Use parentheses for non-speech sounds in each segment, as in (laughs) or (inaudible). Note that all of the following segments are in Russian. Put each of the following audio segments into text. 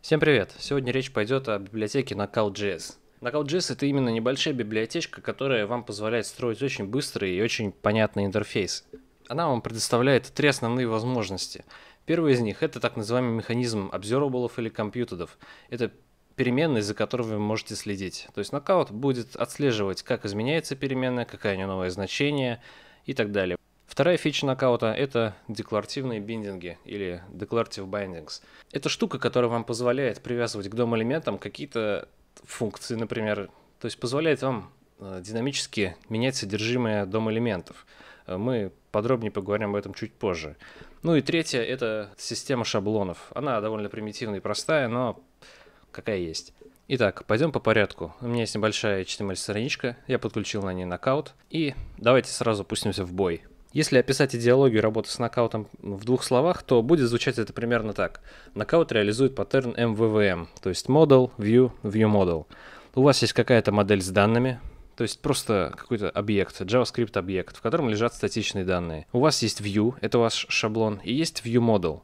Всем привет! Сегодня речь пойдет о библиотеке Knockout.js. Knockout.js это именно небольшая библиотечка, которая вам позволяет строить очень быстрый и очень понятный интерфейс. Она вам предоставляет три основные возможности. Первый из них это так называемый механизм observable или компьютеров. Это переменные, за которыми вы можете следить. То есть Knockout будет отслеживать, как изменяется переменная, какое у нее новое значение и так далее. Вторая фича нокаута – это декларативные биндинги или declarative bindings. Это штука, которая вам позволяет привязывать к дом-элементам какие-то функции, например, то есть позволяет вам э, динамически менять содержимое дом-элементов. Э, мы подробнее поговорим об этом чуть позже. Ну и третья это система шаблонов. Она довольно примитивная и простая, но какая есть. Итак, пойдем по порядку. У меня есть небольшая HTML-страничка, я подключил на ней нокаут, и давайте сразу пустимся в бой. Если описать идеологию работы с нокаутом в двух словах, то будет звучать это примерно так. Нокаут реализует паттерн MVVM, то есть Model, View, View Model. У вас есть какая-то модель с данными, то есть просто какой-то объект, JavaScript объект, в котором лежат статичные данные. У вас есть view, это ваш шаблон, и есть view model.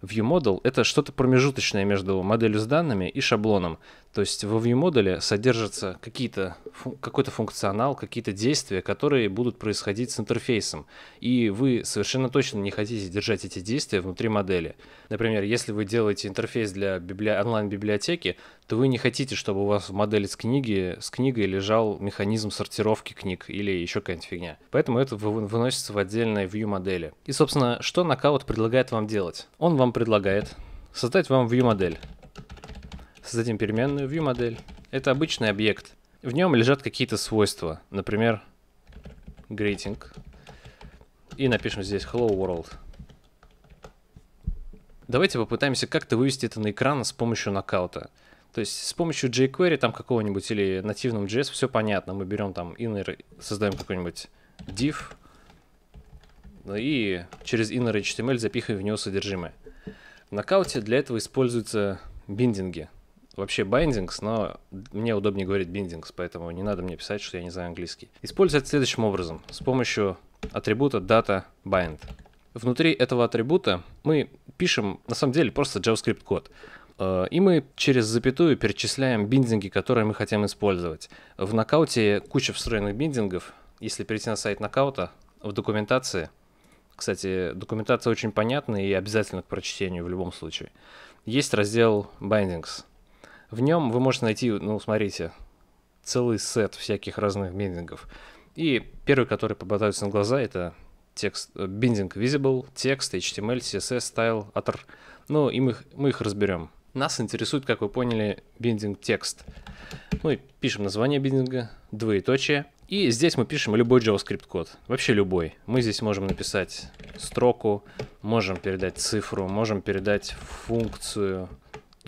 View model — это что-то промежуточное между моделью с данными и шаблоном. То есть во view-модуле содержится какие-то, какой-то функционал, какие-то действия, которые будут происходить с интерфейсом. И вы совершенно точно не хотите держать эти действия внутри модели. Например, если вы делаете интерфейс для библи... онлайн-библиотеки, то вы не хотите, чтобы у вас в модели с, книги, с книгой лежал механизм сортировки книг или еще какая-нибудь фигня. Поэтому это выносится в отдельной view модели. И, собственно, что Knockout предлагает вам делать? Он вам предлагает создать вам view модель Создадим переменную ViewModel. Это обычный объект. В нем лежат какие-то свойства. Например, greeting. И напишем здесь hello world. Давайте попытаемся как-то вывести это на экран с помощью нокаута. То есть с помощью jQuery там какого-нибудь или нативном JS все понятно. Мы берем там inner, создаем какой-нибудь div, ну и через inner HTML запихиваем в него содержимое. В нокауте для этого используются биндинги. Вообще bindings, но мне удобнее говорить bindings, поэтому не надо мне писать, что я не знаю английский. Используется следующим образом, с помощью атрибута data bind. Внутри этого атрибута мы пишем, на самом деле, просто JavaScript код. Э, и мы через запятую перечисляем биндинги, которые мы хотим использовать. В нокауте куча встроенных биндингов. Если перейти на сайт нокаута, в документации, кстати, документация очень понятная и обязательно к прочтению в любом случае, есть раздел bindings. В нем вы можете найти, ну, смотрите, целый сет всяких разных биндингов. И первый, который попадается на глаза, это текст, э, биндинг visible, текст, HTML, CSS, style, other. Ну, и мы, их, мы их разберем. Нас интересует, как вы поняли, биндинг текст. Мы ну пишем название биндинга, двоеточие. И здесь мы пишем любой JavaScript код, вообще любой. Мы здесь можем написать строку, можем передать цифру, можем передать функцию,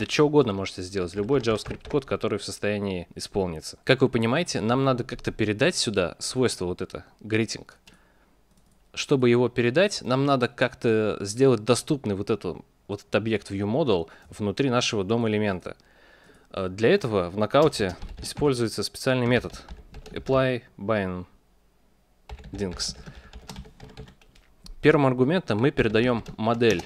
да что угодно можете сделать, любой JavaScript-код, который в состоянии исполнится. Как вы понимаете, нам надо как-то передать сюда свойство вот это, greeting. Чтобы его передать, нам надо как-то сделать доступный вот, эту, вот этот объект ViewModel внутри нашего дом элемента. Э, для этого в нокауте используется специальный метод apply bindings. Первым аргументом мы передаем модель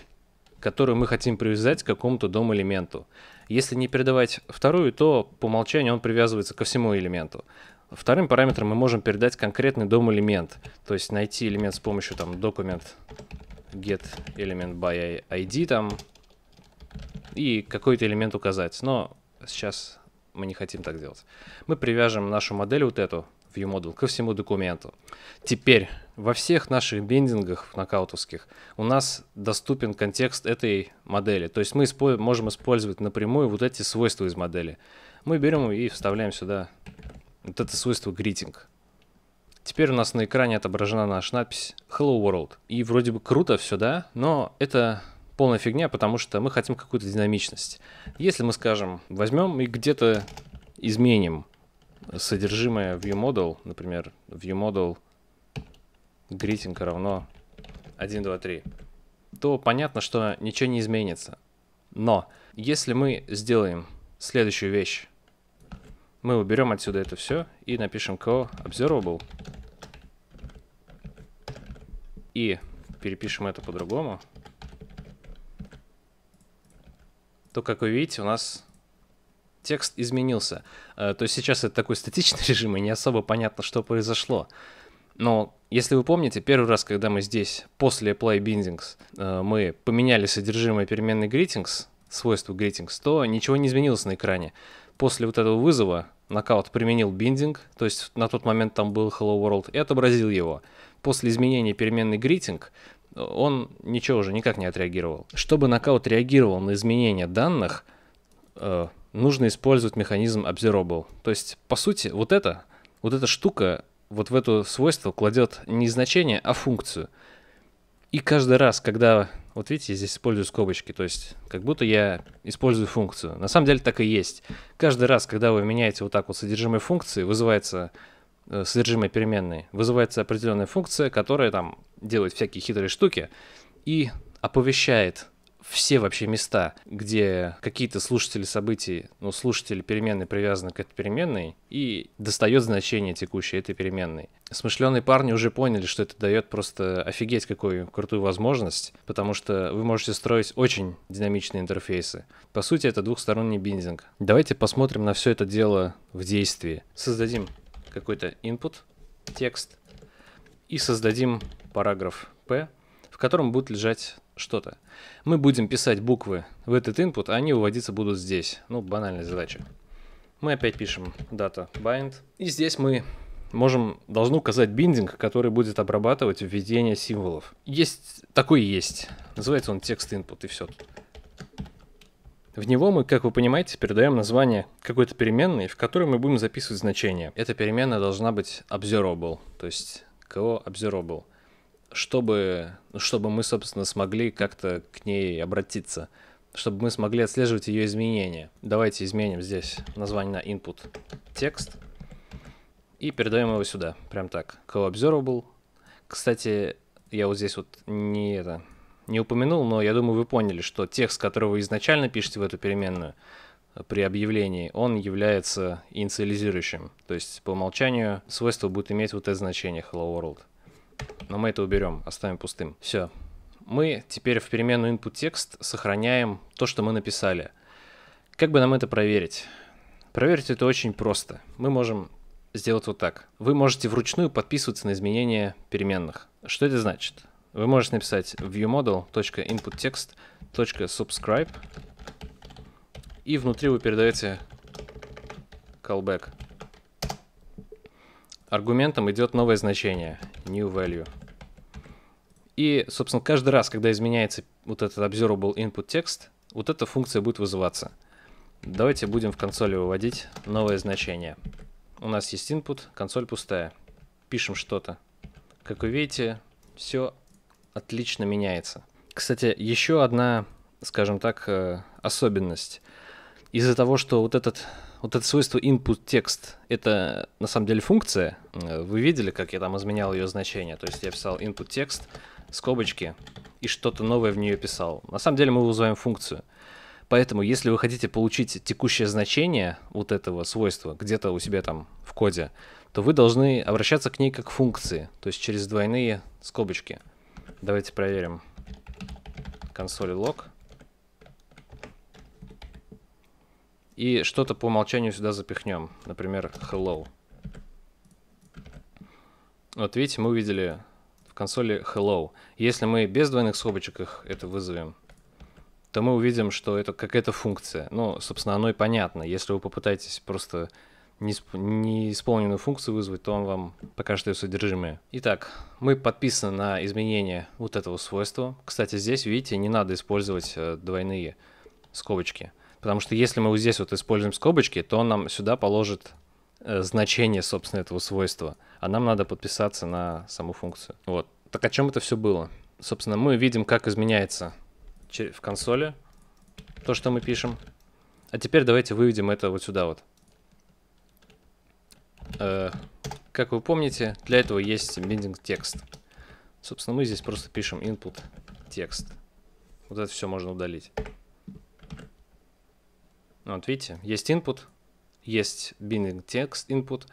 которую мы хотим привязать к какому-то дом элементу. Если не передавать вторую, то по умолчанию он привязывается ко всему элементу. Вторым параметром мы можем передать конкретный дом элемент, то есть найти элемент с помощью там документ get element by id там и какой-то элемент указать. Но сейчас мы не хотим так делать. Мы привяжем нашу модель вот эту ViewModel ко всему документу. Теперь во всех наших бендингах нокаутовских у нас доступен контекст этой модели. То есть мы испо- можем использовать напрямую вот эти свойства из модели. Мы берем и вставляем сюда вот это свойство greeting. Теперь у нас на экране отображена наша надпись Hello World. И вроде бы круто все, да? Но это полная фигня, потому что мы хотим какую-то динамичность. Если мы, скажем, возьмем и где-то изменим содержимое ViewModel, например, ViewModel greeting равно 1, 2, 3, то понятно, что ничего не изменится. Но если мы сделаем следующую вещь, мы уберем отсюда это все и напишем co observable и перепишем это по-другому, то, как вы видите, у нас текст изменился. Э, то есть сейчас это такой статичный (laughs) режим, и не особо понятно, что произошло. Но если вы помните, первый раз, когда мы здесь после play bindings, э, мы поменяли содержимое переменной greetings, свойство greetings, то ничего не изменилось на экране. После вот этого вызова нокаут применил биндинг, то есть на тот момент там был hello world, и отобразил его. После изменения переменной greeting э, он ничего уже никак не отреагировал. Чтобы нокаут реагировал на изменения данных, э, нужно использовать механизм observable. То есть, по сути, вот это, вот эта штука вот в это свойство кладет не значение, а функцию. И каждый раз, когда, вот видите, я здесь использую скобочки, то есть как будто я использую функцию. На самом деле так и есть. Каждый раз, когда вы меняете вот так вот содержимое функции, вызывается э, содержимое переменной, вызывается определенная функция, которая там делает всякие хитрые штуки и оповещает все вообще места, где какие-то слушатели событий, ну, слушатели переменной привязаны к этой переменной и достает значение текущей этой переменной. Смышленые парни уже поняли, что это дает просто офигеть какую крутую возможность, потому что вы можете строить очень динамичные интерфейсы. По сути, это двухсторонний биндинг. Давайте посмотрим на все это дело в действии. Создадим какой-то input, текст, и создадим параграф P, в котором будут лежать что-то. Мы будем писать буквы в этот input, а они выводиться будут здесь. Ну, банальная задача. Мы опять пишем data bind. И здесь мы можем, должны указать биндинг, который будет обрабатывать введение символов. Есть, такой есть. Называется он текст input, и все. В него мы, как вы понимаете, передаем название какой-то переменной, в которой мы будем записывать значение. Эта переменная должна быть observable, то есть co observable чтобы, ну, чтобы мы, собственно, смогли как-то к ней обратиться, чтобы мы смогли отслеживать ее изменения. Давайте изменим здесь название на input текст и передаем его сюда, прям так, co-observable. Кстати, я вот здесь вот не это не упомянул, но я думаю, вы поняли, что текст, который вы изначально пишете в эту переменную э, при объявлении, он является инициализирующим. То есть по умолчанию свойство будет иметь вот это значение hello world. Но мы это уберем, оставим пустым. Все. Мы теперь в переменную input текст сохраняем то, что мы написали. Как бы нам это проверить? Проверить это очень просто. Мы можем сделать вот так. Вы можете вручную подписываться на изменения переменных. Что это значит? Вы можете написать viewModel.inputText.subscribe и внутри вы передаете callback аргументом идет новое значение, new value. И, собственно, каждый раз, когда изменяется вот этот observable input text, вот эта функция будет вызываться. Давайте будем в консоли выводить новое значение. У нас есть input, консоль пустая. Пишем что-то. Как вы видите, все отлично меняется. Кстати, еще одна, скажем так, э, особенность. Из-за того, что вот этот вот это свойство input text это на самом деле функция. Э, вы видели, как я там изменял ее значение? То есть я писал input text скобочки, и что-то новое в нее писал. На самом деле мы вызываем функцию. Поэтому, если вы хотите получить текущее значение вот этого свойства где-то у себя там в коде, то вы должны обращаться к ней как к функции, то есть через двойные скобочки. Давайте проверим. Консоль лог. и что-то по умолчанию сюда запихнем. Например, hello. Вот видите, мы увидели в консоли hello. Если мы без двойных скобочек их это вызовем, то мы увидим, что это какая-то функция. Ну, собственно, оно и понятно. Если вы попытаетесь просто неисполненную функцию вызвать, то он вам покажет ее содержимое. Итак, мы подписаны на изменение вот этого свойства. Кстати, здесь, видите, не надо использовать э, двойные скобочки. Потому что если мы вот здесь вот используем скобочки, то он нам сюда положит э, значение, собственно, этого свойства. А нам надо подписаться на саму функцию. Вот. Так о чем это все было? Собственно, мы видим, как изменяется в консоли то, что мы пишем. А теперь давайте выведем это вот сюда вот. Э, как вы помните, для этого есть binding текст. Собственно, мы здесь просто пишем input текст. Вот это все можно удалить. Вот видите, есть input, есть binding text input,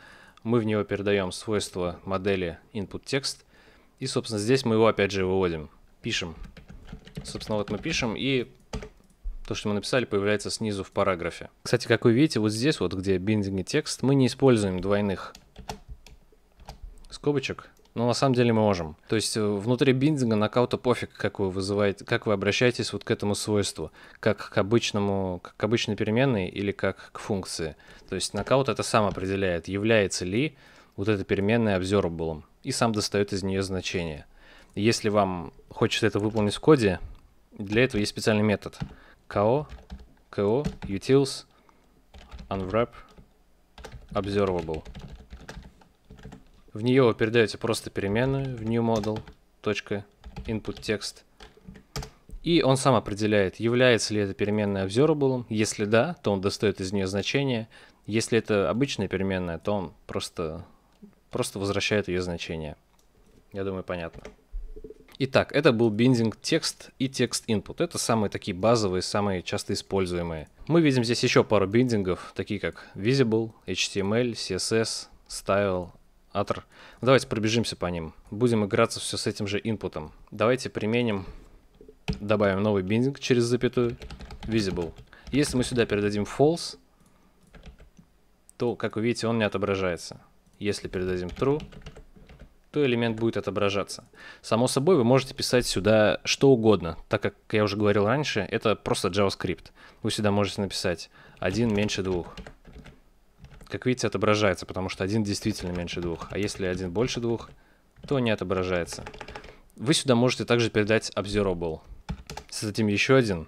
мы в него передаем свойства модели input text, и, собственно, здесь мы его опять же выводим, пишем. Собственно, вот мы пишем, и то, что мы написали, появляется снизу в параграфе. Кстати, как вы видите, вот здесь вот, где binding text, мы не используем двойных скобочек, ну, на самом деле мы можем. То есть э, внутри биндинга нокаута пофиг, как вы вызываете, как вы обращаетесь вот к этому свойству, как к обычному, как к обычной переменной или как к функции. То есть нокаут это сам определяет, является ли вот эта переменная observable, и сам достает из нее значение. Если вам хочется это выполнить в коде, для этого есть специальный метод ko, ko, utils, unwrap, observable. В нее вы передаете просто переменную в new model .input text. И он сам определяет, является ли эта переменная observable. Если да, то он достает из нее значение. Если это обычная переменная, то он просто, просто возвращает ее значение. Я думаю, понятно. Итак, это был биндинг текст и текст input. Это самые такие базовые, самые часто используемые. Мы видим здесь еще пару биндингов, такие как visible, HTML, CSS, style, Атр. Ну, давайте пробежимся по ним. Будем играться все с этим же инпутом. Давайте применим, добавим новый биндинг через запятую, visible. Если мы сюда передадим false, то, как вы видите, он не отображается. Если передадим true, то элемент будет отображаться. Само собой, вы можете писать сюда что угодно, так как, я уже говорил раньше, это просто JavaScript. Вы сюда можете написать 1 меньше 2, как видите, отображается, потому что один действительно меньше двух. А если один больше двух, то не отображается. Вы сюда можете также передать observable. Создадим еще один.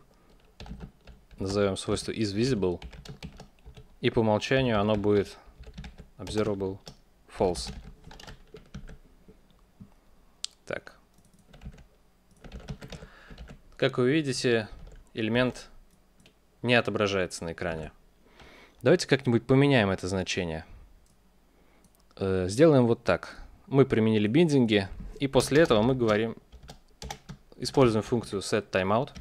Назовем свойство isVisible. И по умолчанию оно будет observable false. Так. Как вы видите, элемент не отображается на экране. Давайте как-нибудь поменяем это значение. Э, сделаем вот так. Мы применили биндинги, и после этого мы говорим, используем функцию setTimeout.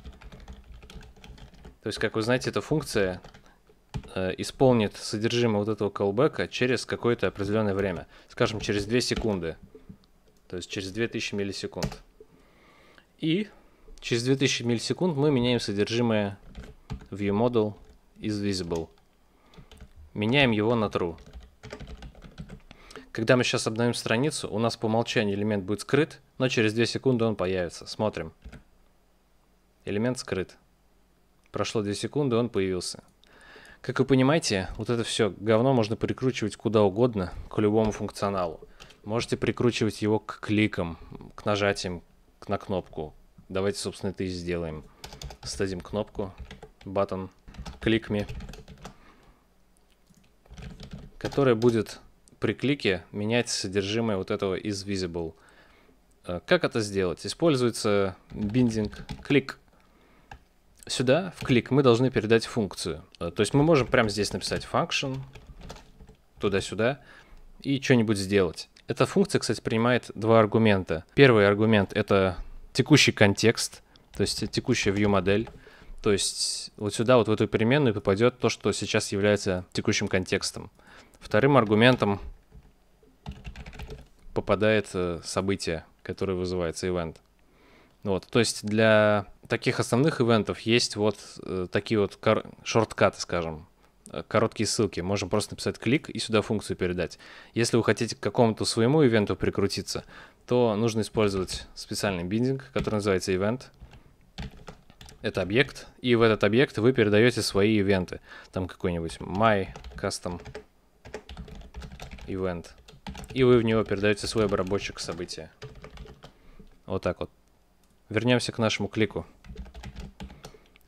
То есть, как вы знаете, эта функция э, исполнит содержимое вот этого callback через какое-то определенное время. Скажем, через 2 секунды. То есть через 2000 миллисекунд. И через 2000 миллисекунд мы меняем содержимое viewModel из visible. Меняем его на true. Когда мы сейчас обновим страницу, у нас по умолчанию элемент будет скрыт, но через 2 секунды он появится. Смотрим. Элемент скрыт. Прошло 2 секунды, он появился. Как вы понимаете, вот это все говно можно прикручивать куда угодно, к любому функционалу. Можете прикручивать его к кликам, к нажатиям на кнопку. Давайте, собственно, это и сделаем. Стадим кнопку, button, кликми. me которая будет при клике менять содержимое вот этого из visible. Э, как это сделать? Используется биндинг клик. Сюда, в клик, мы должны передать функцию. Э, то есть мы можем прямо здесь написать function, туда-сюда, и что-нибудь сделать. Эта функция, кстати, принимает два аргумента. Первый аргумент — это текущий контекст, то есть текущая view модель. То есть вот сюда, вот в эту переменную попадет то, что сейчас является текущим контекстом. Вторым аргументом попадает событие, которое вызывается ивент. Вот, то есть для таких основных ивентов есть вот э, такие вот кор- шорткаты, скажем, э, короткие ссылки. Можем просто написать клик и сюда функцию передать. Если вы хотите к какому-то своему ивенту прикрутиться, то нужно использовать специальный биндинг, который называется event. Это объект, и в этот объект вы передаете свои ивенты. Там какой-нибудь my custom ивент. И вы в него передаете свой обработчик события. Вот так вот. Вернемся к нашему клику.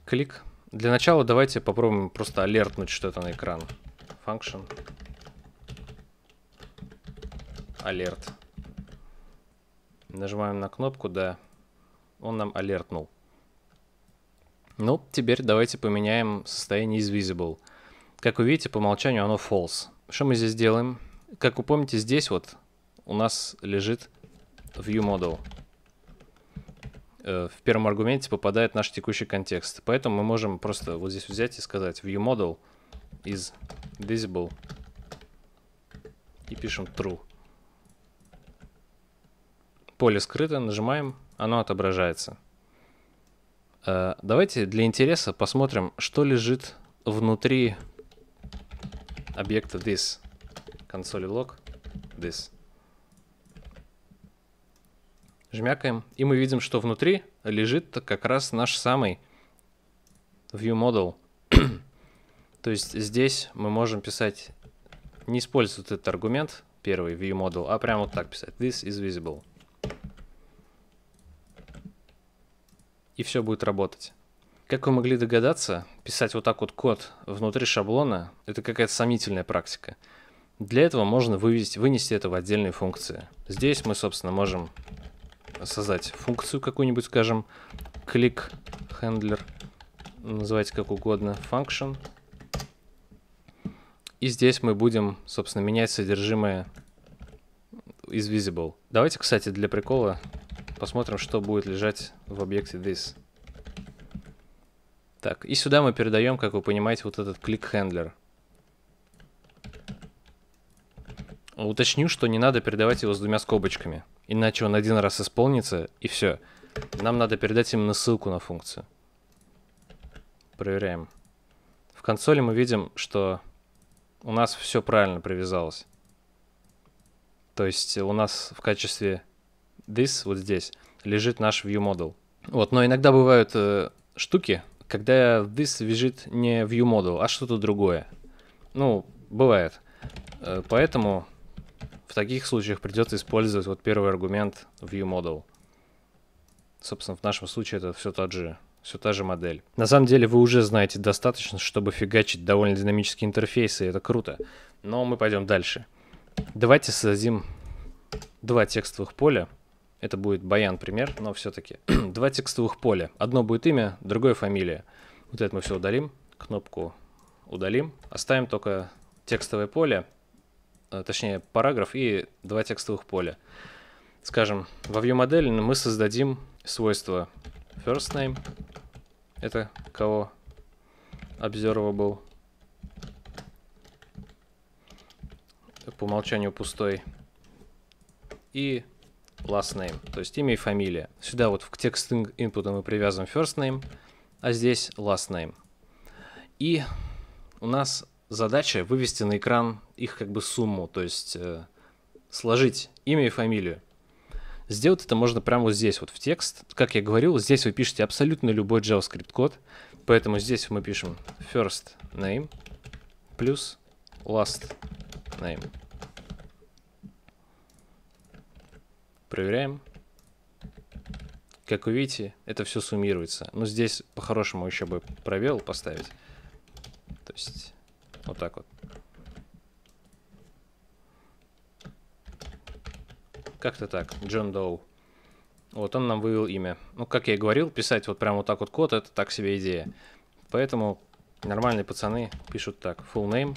Клик. Для начала давайте попробуем просто алертнуть что-то на экран. Function. Alert. Нажимаем на кнопку, да. Он нам алертнул. Ну, теперь давайте поменяем состояние из visible. Как вы видите, по умолчанию оно false. Что мы здесь делаем? Как вы помните, здесь вот у нас лежит ViewModel. Э, в первом аргументе попадает наш текущий контекст. Поэтому мы можем просто вот здесь взять и сказать ViewModel is visible и пишем true. Поле скрыто, нажимаем, оно отображается. Э, давайте для интереса посмотрим, что лежит внутри объекта this консоли лог this. Жмякаем, и мы видим, что внутри лежит как раз наш самый view model. (clears throat) То есть здесь мы можем писать, не использовать этот аргумент, первый view model, а прямо вот так писать. This is visible. И все будет работать. Как вы могли догадаться, писать вот так вот код внутри шаблона – это какая-то сомнительная практика. Для этого можно вывести, вынести это в отдельные функции. Здесь мы, собственно, можем создать функцию какую-нибудь, скажем, click handler, называйте как угодно, function. И здесь мы будем, собственно, менять содержимое из visible. Давайте, кстати, для прикола посмотрим, что будет лежать в объекте this. Так, и сюда мы передаем, как вы понимаете, вот этот click handler. Уточню, что не надо передавать его с двумя скобочками, иначе он один раз исполнится, и все. Нам надо передать именно ссылку на функцию. Проверяем. В консоли мы видим, что у нас все правильно привязалось. То есть у нас в качестве this вот здесь лежит наш viewModel. Вот, но иногда бывают э, штуки, когда this лежит не viewModel, а что-то другое. Ну, бывает. Э, поэтому в таких случаях придется использовать вот первый аргумент ViewModel. Собственно, в нашем случае это все тот же все та же модель. На самом деле вы уже знаете достаточно, чтобы фигачить довольно динамические интерфейсы, и это круто. Но мы пойдем дальше. Давайте создадим два текстовых поля. Это будет баян пример, но все-таки. (clears throat) два текстовых поля. Одно будет имя, другое фамилия. Вот это мы все удалим. Кнопку удалим. Оставим только текстовое поле. Э, точнее, параграф и два текстовых поля. Скажем, во view модели мы создадим свойство first name. Это кого? Observable. По умолчанию пустой. И last name, то есть имя и фамилия. Сюда вот к текст input мы привязываем first name, а здесь last name. И у нас задача вывести на экран их как бы сумму, то есть э, сложить имя и фамилию. Сделать это можно прямо вот здесь, вот в текст. Как я говорил, здесь вы пишете абсолютно любой JavaScript код, поэтому здесь мы пишем first name плюс last name. Проверяем. Как вы видите, это все суммируется. Но здесь по-хорошему еще бы провел поставить. То есть вот так вот. Как-то так, Джон Доу. Вот он нам вывел имя. Ну, как я и говорил, писать вот прям вот так вот код, это так себе идея. Поэтому нормальные пацаны пишут так, full name.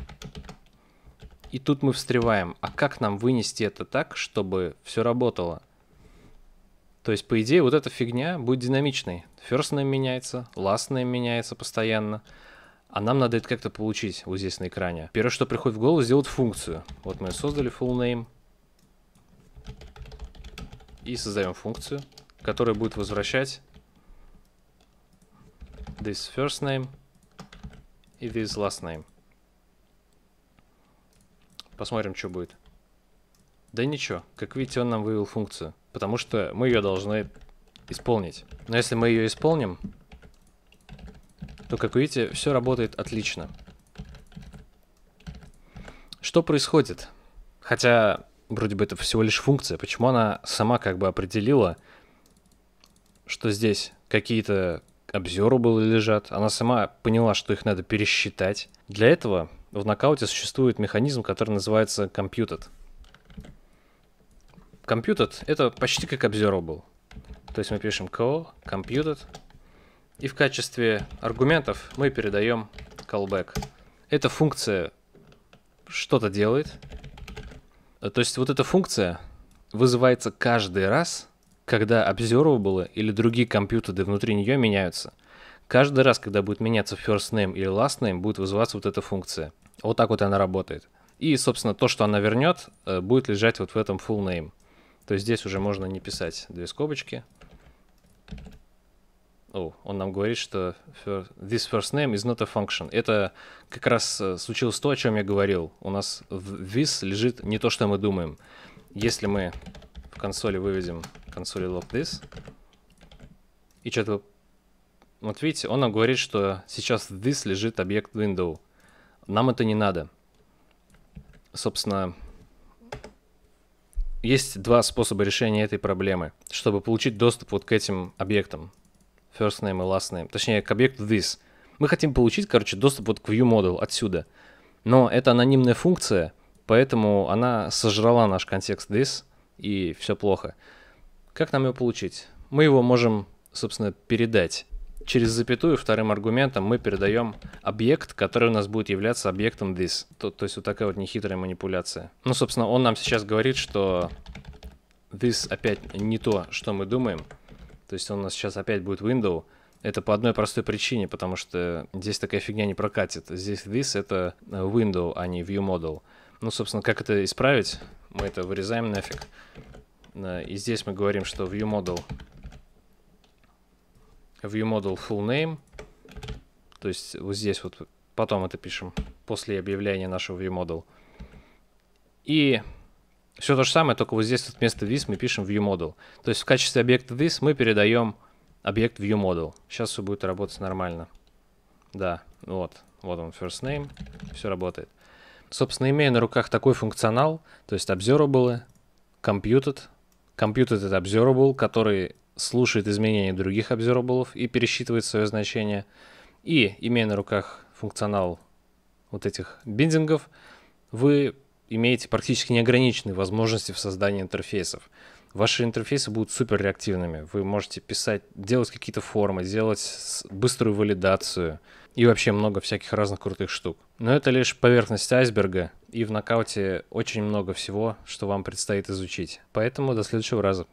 И тут мы встреваем. А как нам вынести это так, чтобы все работало? То есть, по идее, вот эта фигня будет динамичной. First name меняется, last name меняется постоянно. А нам надо это как-то получить вот здесь на экране. Первое, что приходит в голову, сделать функцию. Вот мы создали full name. И создаем функцию, которая будет возвращать this first name и this last name. Посмотрим, что будет. Да ничего, как видите, он нам вывел функцию, потому что мы ее должны исполнить. Но если мы ее исполним, то, как видите, все работает отлично. Что происходит? Хотя, вроде бы это всего лишь функция. Почему она сама как бы определила, что здесь какие-то были лежат? Она сама поняла, что их надо пересчитать. Для этого в нокауте существует механизм, который называется computed. Computed — это почти как observable. То есть мы пишем co computed — и в качестве аргументов мы передаем callback. Эта функция что-то делает. Э, то есть вот эта функция вызывается каждый раз, когда observable или другие компьютеры внутри нее меняются. Каждый раз, когда будет меняться first name или last name, будет вызываться вот эта функция. Вот так вот она работает. И, собственно, то, что она вернет, э, будет лежать вот в этом full name. То есть здесь уже можно не писать две скобочки, oh, он нам говорит, что this first name is not a function. Это как раз э, случилось то, о чем я говорил. У нас в this лежит не то, что мы думаем. Если мы в консоли выведем консоли log this, и что-то... Вот видите, он нам говорит, что сейчас в this лежит объект window. Нам это не надо. Собственно, есть два способа решения этой проблемы, чтобы получить доступ вот к этим объектам first name и last name, точнее к объекту this. Мы хотим получить, короче, доступ вот к view model отсюда. Но это анонимная функция, поэтому она сожрала наш контекст this, и все плохо. Как нам его получить? Мы его можем, собственно, передать. Через запятую вторым аргументом мы передаем объект, который у нас будет являться объектом this. То, то есть вот такая вот нехитрая манипуляция. Ну, собственно, он нам сейчас говорит, что this опять не то, что мы думаем. То есть он у нас сейчас опять будет window. Это по одной простой причине, потому что здесь такая фигня не прокатит. Здесь this — это window, а не view model. Ну, собственно, как это исправить? Мы это вырезаем нафиг. И здесь мы говорим, что view model view model full name. То есть вот здесь вот потом это пишем, после объявления нашего view model. И все то же самое, только вот здесь вот вместо this мы пишем viewModel. То есть в качестве объекта this мы передаем объект viewModel. Сейчас все будет работать нормально. Да, вот. Вот он, first name. Все работает. Собственно, имея на руках такой функционал, то есть observable, computed. Computed это observable, который слушает изменения других observable и пересчитывает свое значение. И, имея на руках функционал вот этих биндингов, вы имеете практически неограниченные возможности в создании интерфейсов. Ваши интерфейсы будут супер реактивными. Вы можете писать, делать какие-то формы, делать быструю валидацию и вообще много всяких разных крутых штук. Но это лишь поверхность айсберга, и в нокауте очень много всего, что вам предстоит изучить. Поэтому до следующего раза.